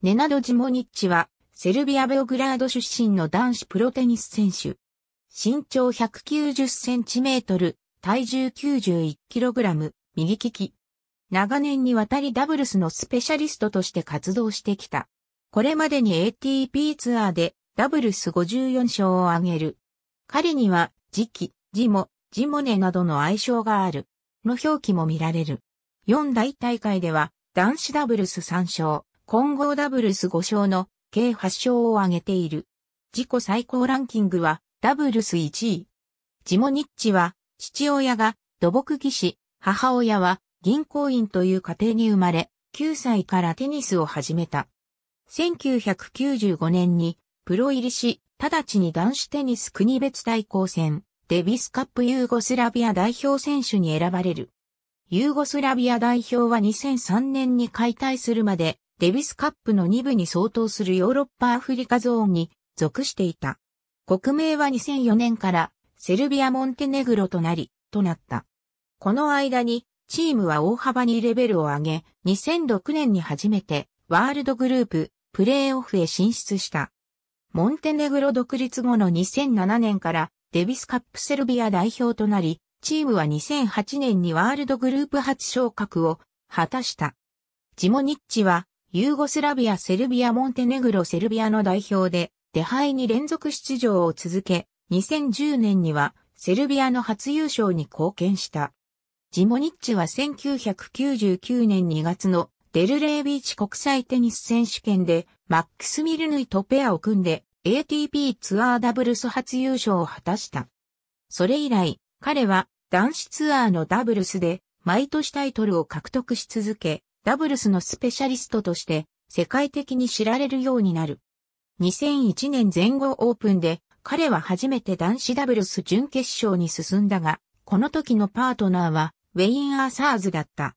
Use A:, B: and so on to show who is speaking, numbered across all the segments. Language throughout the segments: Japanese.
A: ネナド・ジモニッチは、セルビア・ベオグラード出身の男子プロテニス選手。身長190センチメートル、体重91キログラム、右利き。長年にわたりダブルスのスペシャリストとして活動してきた。これまでに ATP ツアーでダブルス54勝を挙げる。彼には、ジキ、ジモ、ジモネなどの愛称がある。の表記も見られる。4大大会では、男子ダブルス3勝。混合ダブルス5勝の計8勝を挙げている。自己最高ランキングはダブルス1位。ジモニッチは父親が土木技師、母親は銀行員という家庭に生まれ、9歳からテニスを始めた。1995年にプロ入りし、直ちに男子テニス国別対抗戦、デビスカップユーゴスラビア代表選手に選ばれる。ユーゴスラビア代表は2003年に解体するまでデビスカップの2部に相当するヨーロッパアフリカゾーンに属していた。国名は2004年からセルビア・モンテネグロとなり、となった。この間にチームは大幅にレベルを上げ、2006年に初めてワールドグループプレーオフへ進出した。モンテネグロ独立後の2007年からデビスカップセルビア代表となり、チームは2008年にワールドグループ初昇格を果たした。ジモニッチはユーゴスラビア、セルビア、モンテネグロ、セルビアの代表で、手配に連続出場を続け、2010年には、セルビアの初優勝に貢献した。ジモニッチは1999年2月のデルレービーチ国際テニス選手権で、マックス・ミルヌイとペアを組んで、ATP ツアーダブルス初優勝を果たした。それ以来、彼は男子ツアーのダブルスで毎年タイトルを獲得し続け、ダブルスのスペシャリストとして世界的に知られるようになる。2001年全豪オープンで彼は初めて男子ダブルス準決勝に進んだが、この時のパートナーはウェイン・アーサーズだった。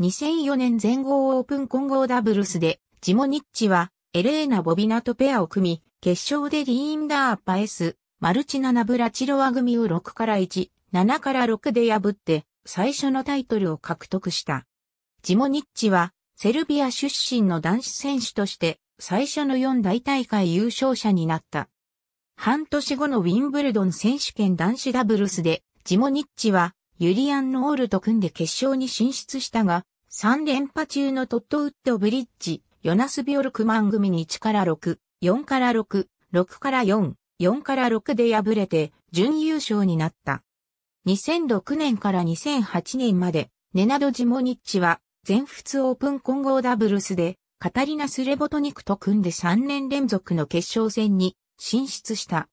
A: 2004年全豪オープン混合ダブルスでジモニッチはエレーナ・ボビナとペアを組み、決勝でリーンダー・パエス、マルチナ・ナブラチロワ組を6から1、7から6で破って最初のタイトルを獲得した。ジモニッチは、セルビア出身の男子選手として、最初の4大大会優勝者になった。半年後のウィンブルドン選手権男子ダブルスで、ジモニッチは、ユリアン・ノールと組んで決勝に進出したが、3連覇中のトットウッド・ブリッジ、ヨナス・ビオルクマン組に1から6、4から6、6から4、4から6で敗れて、準優勝になった。2006年から2008年まで、ネナド・ジモニッチは、全仏オープン混合ダブルスで、カタリナ・スレボトニクと組んで3年連続の決勝戦に進出した。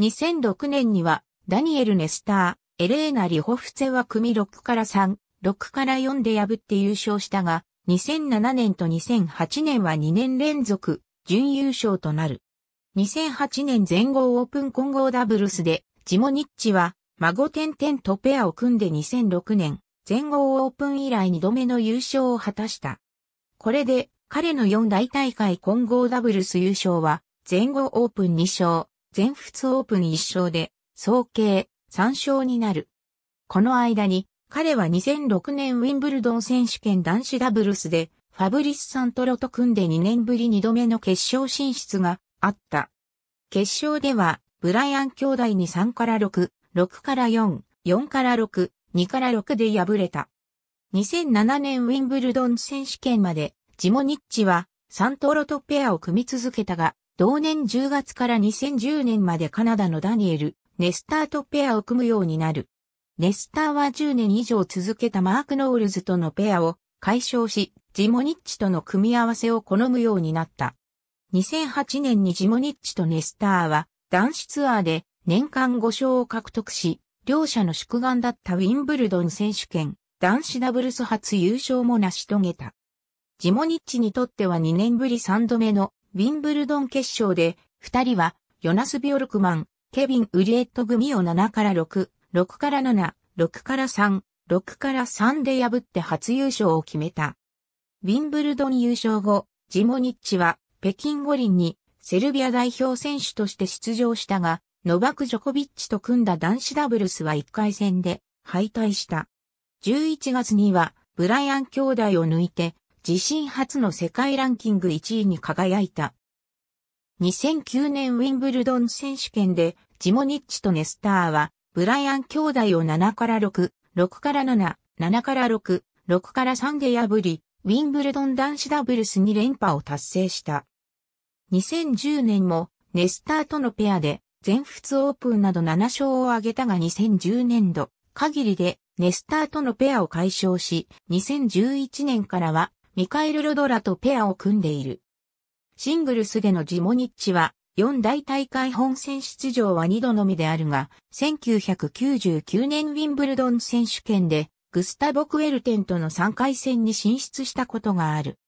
A: 2006年には、ダニエル・ネスター、エレーナ・リホフツェは組6から3、6から4で破って優勝したが、2007年と2008年は2年連続、準優勝となる。2008年全豪オープン混合ダブルスで、ジモニッチは、孫テンテンとペアを組んで2006年、全豪オープン以来2度目の優勝を果たした。これで彼の4大大会混合ダブルス優勝は全豪オープン2勝、全仏オープン1勝で総計3勝になる。この間に彼は2006年ウィンブルドン選手権男子ダブルスでファブリス・サントロと組んで2年ぶり2度目の決勝進出があった。決勝ではブライアン兄弟に3から6、6から4、4から6、2から6で敗れた。2007年ウィンブルドン選手権まで、ジモニッチは、サントロとペアを組み続けたが、同年10月から2010年までカナダのダニエル、ネスターとペアを組むようになる。ネスターは10年以上続けたマーク・ノールズとのペアを解消し、ジモニッチとの組み合わせを好むようになった。2008年にジモニッチとネスターは、男子ツアーで年間5勝を獲得し、両者の宿願だったウィンブルドン選手権、男子ダブルス初優勝も成し遂げた。ジモニッチにとっては2年ぶり3度目のウィンブルドン決勝で、二人はヨナス・ビョルクマン、ケビン・ウリエット組を7から6、6から7、6から3、6から3で破って初優勝を決めた。ウィンブルドン優勝後、ジモニッチは北京五輪にセルビア代表選手として出場したが、ノバク・ジョコビッチと組んだ男子ダブルスは1回戦で敗退した。11月にはブライアン兄弟を抜いて自身初の世界ランキング1位に輝いた。2009年ウィンブルドン選手権でジモニッチとネスターはブライアン兄弟を7から6、6から7、7から6、6から3で破り、ウィンブルドン男子ダブルスに連覇を達成した。2010年もネスターとのペアで全仏オープンなど7勝を挙げたが2010年度限りでネスターとのペアを解消し、2011年からはミカエル・ロドラとペアを組んでいる。シングルスでのジモニッチは四大大会本戦出場は二度のみであるが、1999年ウィンブルドン選手権でグスタボ・クエルテンとの3回戦に進出したことがある。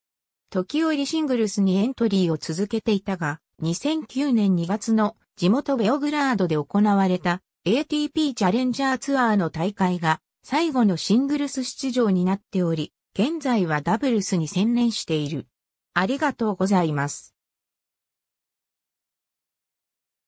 A: 時折シングルスにエントリーを続けていたが、2009年2月の地元ベオグラードで行われた ATP チャレンジャーツアーの大会が最後のシングルス出場になっており、現在はダブルスに専念している。ありがとうございます。